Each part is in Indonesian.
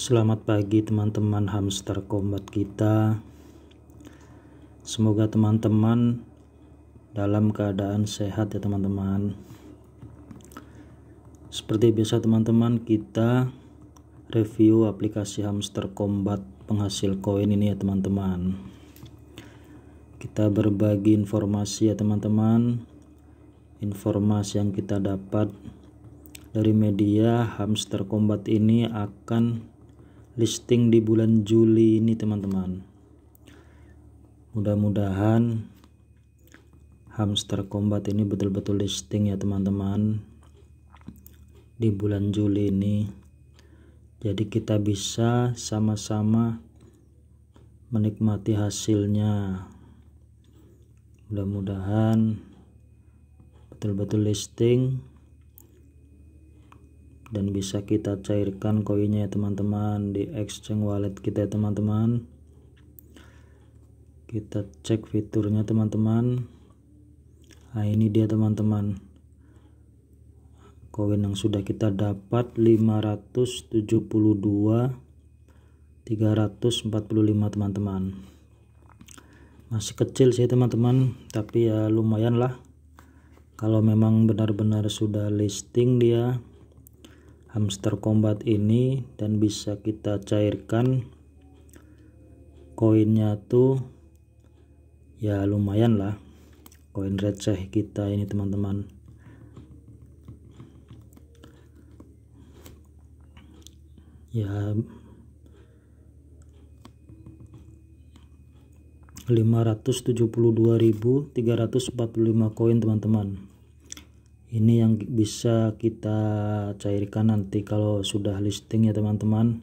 Selamat pagi teman-teman hamster combat kita. Semoga teman-teman dalam keadaan sehat ya teman-teman. Seperti biasa teman-teman kita review aplikasi hamster combat penghasil koin ini ya teman-teman. Kita berbagi informasi ya teman-teman. Informasi yang kita dapat dari media hamster combat ini akan listing di bulan Juli ini teman-teman mudah-mudahan hamster combat ini betul-betul listing ya teman-teman di bulan Juli ini jadi kita bisa sama-sama menikmati hasilnya mudah-mudahan betul-betul listing dan bisa kita cairkan koinnya ya teman-teman di exchange wallet kita ya teman-teman kita cek fiturnya teman-teman nah ini dia teman-teman koin yang sudah kita dapat 572 345 teman-teman masih kecil sih teman-teman tapi ya lumayan lah kalau memang benar-benar sudah listing dia hamster combat ini dan bisa kita cairkan koinnya tuh ya lumayan lah koin receh kita ini teman-teman ya 572.345 koin teman-teman ini yang bisa kita cairkan nanti kalau sudah listing ya teman-teman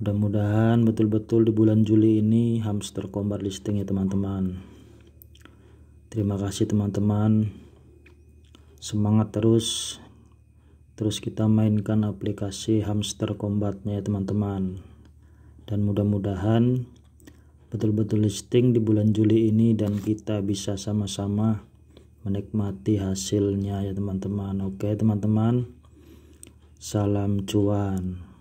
mudah-mudahan betul-betul di bulan Juli ini hamster combat listing ya teman-teman terima kasih teman-teman semangat terus terus kita mainkan aplikasi hamster combatnya ya teman-teman dan mudah-mudahan betul-betul listing di bulan Juli ini dan kita bisa sama-sama menikmati hasilnya ya teman-teman oke teman-teman salam cuan